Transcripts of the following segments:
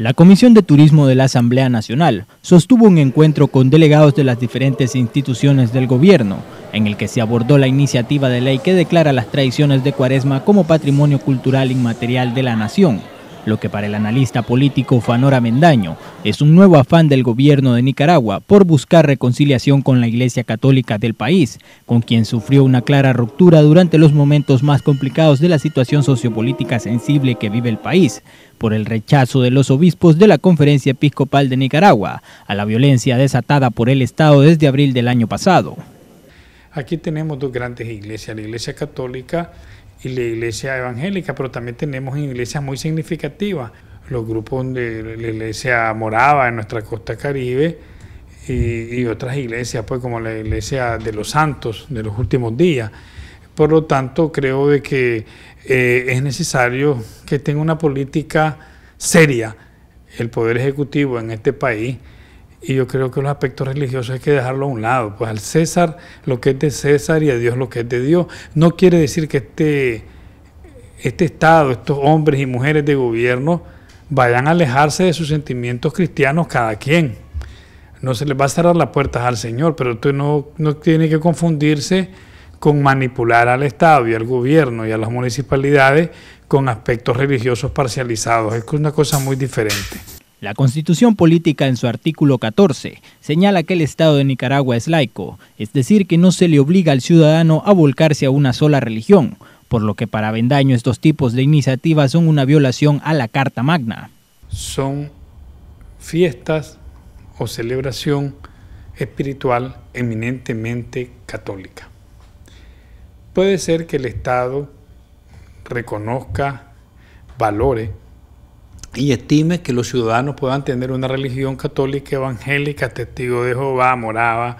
La Comisión de Turismo de la Asamblea Nacional sostuvo un encuentro con delegados de las diferentes instituciones del gobierno, en el que se abordó la iniciativa de ley que declara las tradiciones de Cuaresma como patrimonio cultural inmaterial de la nación lo que para el analista político Fanora Mendaño es un nuevo afán del gobierno de Nicaragua por buscar reconciliación con la Iglesia Católica del país, con quien sufrió una clara ruptura durante los momentos más complicados de la situación sociopolítica sensible que vive el país, por el rechazo de los obispos de la Conferencia Episcopal de Nicaragua a la violencia desatada por el Estado desde abril del año pasado. Aquí tenemos dos grandes iglesias, la Iglesia Católica, y la iglesia evangélica, pero también tenemos iglesias muy significativas, los grupos donde la iglesia moraba en nuestra costa caribe y, otras iglesias, pues como la iglesia de los santos de los últimos días. Por lo tanto, creo de que eh, es necesario que tenga una política seria el Poder Ejecutivo en este país y yo creo que los aspectos religiosos hay que dejarlo a un lado, pues al César lo que es de César y a Dios lo que es de Dios. No quiere decir que este, este Estado, estos hombres y mujeres de gobierno vayan a alejarse de sus sentimientos cristianos cada quien. No se les va a cerrar las puertas al Señor, pero usted no, no tiene que confundirse con manipular al Estado y al gobierno y a las municipalidades con aspectos religiosos parcializados. Es una cosa muy diferente. La Constitución Política en su artículo 14 señala que el Estado de Nicaragua es laico, es decir, que no se le obliga al ciudadano a volcarse a una sola religión, por lo que para Bendaño estos tipos de iniciativas son una violación a la Carta Magna. Son fiestas o celebración espiritual eminentemente católica. Puede ser que el Estado reconozca, valores, y estime que los ciudadanos puedan tener una religión católica, evangélica, testigo de Jehová, morava,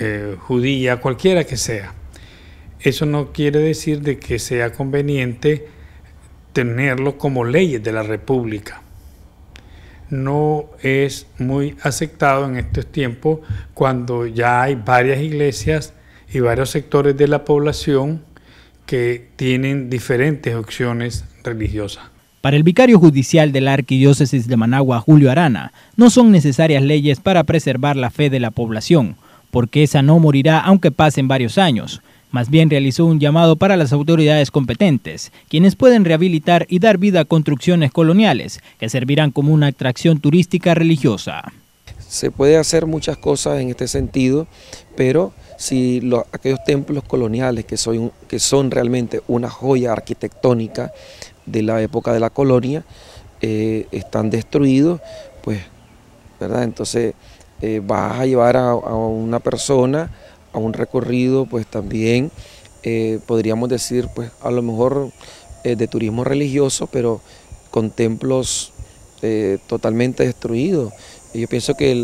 eh, judía, cualquiera que sea. Eso no quiere decir de que sea conveniente tenerlo como leyes de la República. No es muy aceptado en estos tiempos cuando ya hay varias iglesias y varios sectores de la población que tienen diferentes opciones religiosas. Para el vicario judicial de la Arquidiócesis de Managua, Julio Arana, no son necesarias leyes para preservar la fe de la población, porque esa no morirá aunque pasen varios años. Más bien realizó un llamado para las autoridades competentes, quienes pueden rehabilitar y dar vida a construcciones coloniales que servirán como una atracción turística religiosa. Se puede hacer muchas cosas en este sentido, pero si aquellos templos coloniales que son realmente una joya arquitectónica, de la época de la colonia eh, están destruidos, pues, ¿verdad? Entonces eh, vas a llevar a, una persona a un recorrido, pues también eh, podríamos decir, pues a lo mejor de turismo religioso, pero con templos totalmente destruidos. Yo pienso que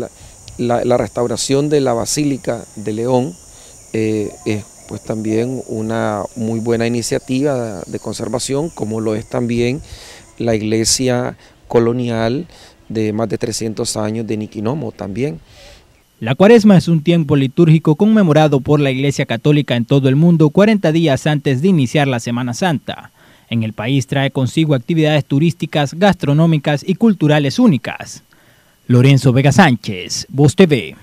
la, la, restauración de la Basílica de León es pues también una muy buena iniciativa de conservación, como lo es también la iglesia colonial de más de 300 años de Niquinomo también. La cuaresma es un tiempo litúrgico conmemorado por la Iglesia Católica en todo el mundo 40 días antes de iniciar la Semana Santa. En el país trae consigo actividades turísticas, gastronómicas y culturales únicas. Lorenzo Vega Sánchez, Voz TV.